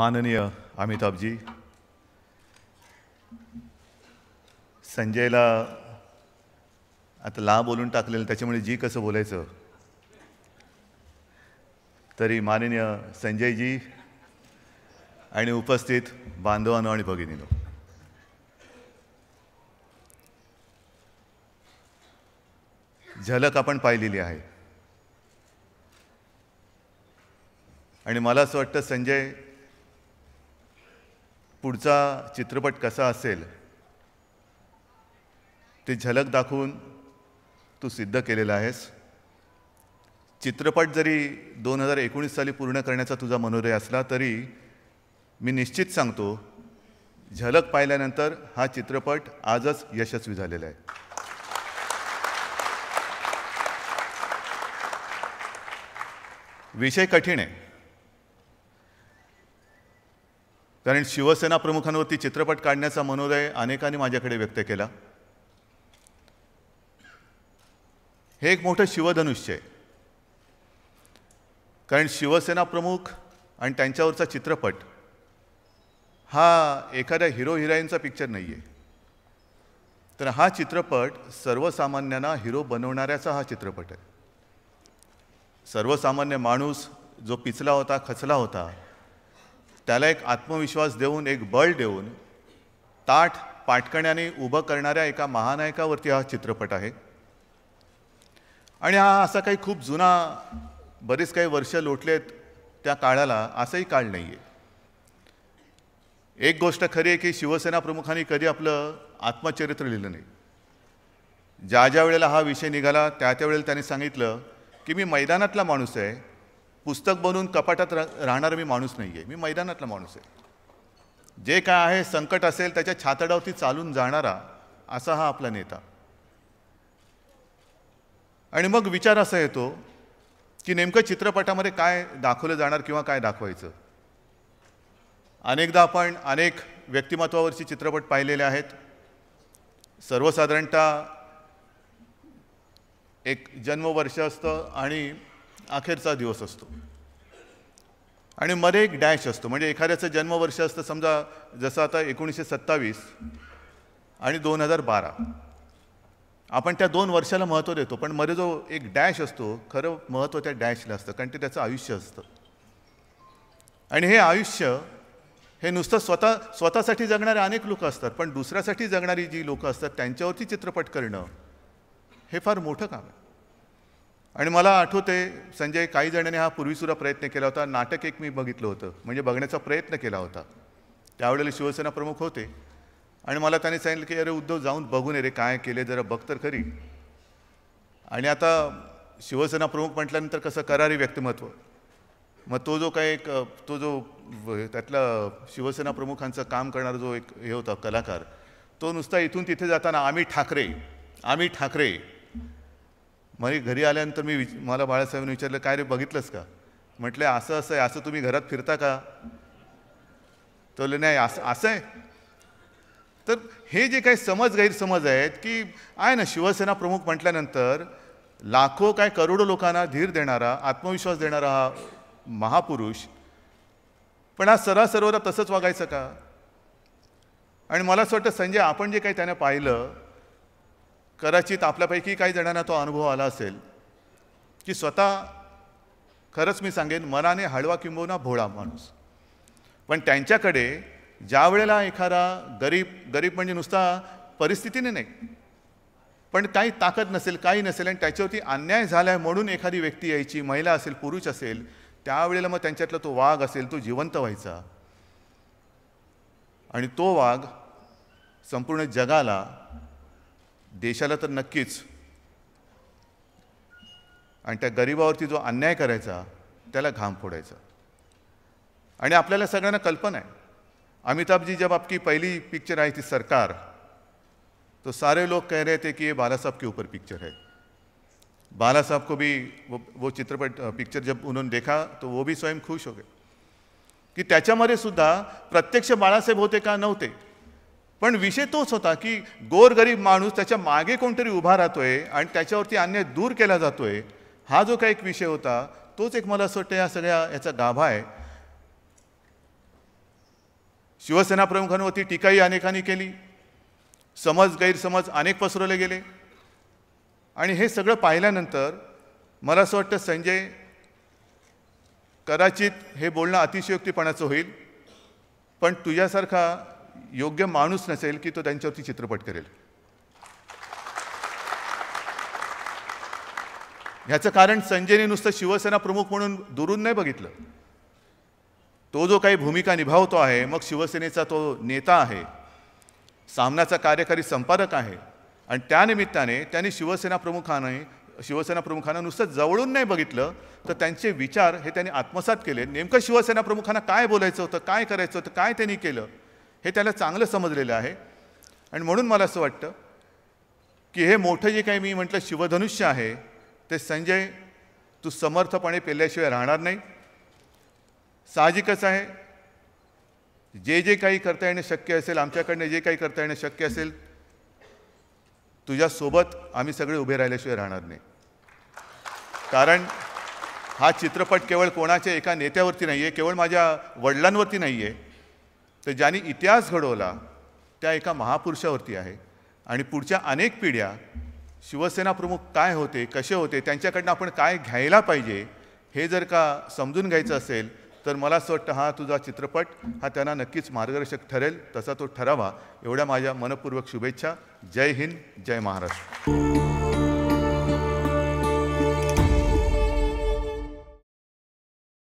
माननीय अमिताभजी संजयला आता ला बोलून टाकलेलं त्याच्यामुळे जी कसं बोलायचं तरी माननीय संजयजी आणि उपस्थित बांधवानो आणि भगिनीनो झलक आपण पाहिलेली आहे आणि मला असं वाटतं संजय पुढचा चित्रपट कसा असेल ते झलक दाखवून तू सिद्ध केलेला आहेस चित्रपट जरी दोन हजार एकोणीस साली पूर्ण करण्याचा तुझा मनोरय असला तरी मी निश्चित सांगतो झलक पाहिल्यानंतर हा चित्रपट आजच यशस्वी झालेला आहे विषय कठीण आहे कारण शिवसेना प्रमुखांवरती चित्रपट काढण्याचा मनोदय अनेकांनी माझ्याकडे व्यक्त केला हे एक मोठं शिवधनुष्य आहे कारण शिवसेना प्रमुख आणि त्यांच्यावरचा चित्रपट हा एखाद्या हिरो हिरोईनचा पिक्चर नाही आहे तर हा चित्रपट सर्वसामान्यांना हिरो बनवणाऱ्याचा हा चित्रपट आहे सर्वसामान्य माणूस जो पिचला होता खचला होता त्याला एक आत्मविश्वास देऊन एक बळ देऊन ताठ पाटकण्याने उभं करणाऱ्या एका महानायकावरती हा चित्रपट आहे आणि हा असा काही खूप जुना बरेच काही वर्ष लोटलेत त्या काळाला असंही काळ नाही आहे एक गोष्ट खरी आहे की शिवसेना प्रमुखांनी कधी आपलं आत्मचरित्र लिहिलं नाही ज्या ज्या वेळेला हा विषय निघाला त्या त्यावेळेला त्यांनी सांगितलं की मी मैदानातला माणूस आहे पुस्तक बनून कपाटात राहणारा मी माणूस नाही आहे मी मैदानातला माणूस आहे जे काय आहे संकट असेल त्याच्या छातडावरती चालून जाणारा असा हा आपला नेता आणि मग विचार असा येतो की नेमकं चित्रपटामध्ये काय दाखवलं जाणार किंवा काय दाखवायचं अनेकदा आपण अनेक व्यक्तिमत्वावरचे चित्रपट पाहिलेले आहेत सर्वसाधारणतः एक जन्मवर्ष असतं आणि अखेरचा दिवस असतो आणि मध्ये एक डॅश असतो म्हणजे एखाद्याचं जन्मवर्ष असतं समजा जसं आता एकोणीसशे सत्तावीस आणि दोन हजार बारा आपण त्या दोन वर्षाला महत्त्व देतो पण मध्ये जो एक डॅश असतो खरं महत्त्व त्या डॅशला असतं कारण ते त्याचं आयुष्य असतं आणि हे आयुष्य हे नुसतं स्वतः स्वतःसाठी जगणारे अनेक लोक असतात पण दुसऱ्यासाठी जगणारी जी लोकं असतात त्यांच्यावरती चित्रपट करणं हे फार मोठं काम आहे आणि मला आठवते संजय काही जणांनी हा पूर्वीसुद्धा प्रयत्न केला होता नाटक एक मी बघितलं होतं म्हणजे बघण्याचा प्रयत्न केला होता त्यावेळेला शिवसेना प्रमुख होते आणि मला त्याने सांगितलं की अरे उद्धव जाऊन बघून रे काय केले जरा बघ तर खरी आणि आता शिवसेना प्रमुख म्हटल्यानंतर कसं करारी व्यक्तिमत्व मग तो जो काय एक तो जो त्यातला शिवसेना प्रमुखांचं काम करणारा जो एक हे होता कलाकार तो नुसता इथून तिथे जाताना आम्ही ठाकरे आम्ही ठाकरे मरी घरी आल्यानंतर मी विच मला बाळासाहेबांनी विचारलं काय रे बघितलंस का म्हटलं असं असं आहे असं तुम्ही घरात फिरता का तर नाही असं असं आहे तर हे जे काही समज गैरसमज आहेत की आहे ना शिवसेना प्रमुख म्हटल्यानंतर लाखो काय करोडो लोकांना धीर देणारा आत्मविश्वास देणारा हा महापुरुष पण हा सरोवर तसंच वागायचं का आणि मला असं वाटतं संजय आपण जे काही त्यानं पाहिलं कदाचित आपल्यापैकी काही जणांना तो अनुभव आला असेल की स्वतः खरंच मी सांगेन मनाने हळवा किंबहुना भोळा माणूस पण त्यांच्याकडे ज्या वेळेला एखादा गरीब गरीब म्हणजे नुसता परिस्थितीने नाही पण काही ताकद नसेल काही नसेल आणि त्याच्यावरती अन्याय झाला म्हणून एखादी व्यक्ती यायची महिला असेल पुरुष असेल त्यावेळेला मग त्यांच्यातला तो वाघ असेल तो जिवंत व्हायचा आणि तो वाघ संपूर्ण जगाला देशाला तर नक्कीच आणि त्या गरिबावरती जो अन्याय करायचा त्याला घाम फोडायचा आणि आपल्याला सगळ्यांना कल्पना आहे अमिताभजी जब आपकी पहिली पिक्चर आहे ती सरकार तो सारे लोग कह रहे थे की ये बालासाहेब के ऊपर पिक्चर है बालासाहेब को भी वो वो चित्रपट पिक्चर जब उन्होंने देखा तो वो भी स्वयं खुश हो गए की त्याच्यामध्ये सुद्धा प्रत्यक्ष बाळासाहेब होते का नव्हते पण विषय तोच होता की गोरगरीब माणूस त्याच्या मागे कोणतरी उभा आहे आणि त्याच्यावरती अन्याय दूर केला जातोय हा जो काही एक विषय होता तोच एक मला असं वाटतं या सगळ्या याचा गाभा आहे शिवसेना प्रमुखांवरती टीकाही अनेकांनी केली समज गैरसमज अनेक पसरवले गेले आणि हे सगळं पाहिल्यानंतर मला असं वाटतं संजय कदाचित हे बोलणं अतिशयोक्तीपणाचं होईल पण तुझ्यासारखा योग्य माणूस नसेल की तो त्यांच्यावरती चित्रपट करेल ह्याचं कारण संजयने नुसतं शिवसेना प्रमुख म्हणून दुरून नाही बघितलं तो जो काही भूमिका निभावतो आहे मग शिवसेनेचा तो नेता आहे सामनाचा कार्यकारी संपादक आहे आणि त्यानिमित्ताने त्यांनी शिवसेना प्रमुखाने शिवसेना प्रमुखांना नुसतं जवळून नाही बघितलं तर त्यांचे विचार हे त्यांनी आत्मसात केले नेमकं शिवसेना प्रमुखांना काय बोलायचं होतं काय करायचं होतं काय त्यांनी केलं हे त्याला चांगलं समजलेलं आहे आणि म्हणून मला असं वाटतं की हे मोठं जे काही मी म्हटलं शिवधनुष्य आहे ते संजय तू समर्थपणे पेल्याशिवाय राहणार नाही साहजिकच आहे जे जे काही करता येणं शक्य असेल आमच्याकडनं जे काही करता येणं शक्य असेल तुझ्यासोबत आम्ही सगळे उभे राहिल्याशिवाय राहणार नाही कारण हा चित्रपट केवळ कोणाच्या एका नेत्यावरती नाही आहे केवळ माझ्या वडिलांवरती नाही आहे तर ज्यांनी इतिहास घडवला त्या एका महापुरुषावरती आहे आणि पुढच्या अनेक पिढ्या शिवसेना प्रमुख काय होते कसे होते त्यांच्याकडनं आपण काय घ्यायला पाहिजे हे जर का समजून घ्यायचं असेल तर मला असं वाटतं हा तुझा चित्रपट हा त्यांना नक्कीच मार्गदर्शक ठरेल तसा तो ठरावा एवढ्या माझ्या मनपूर्वक शुभेच्छा जय हिंद जय महाराष्ट्र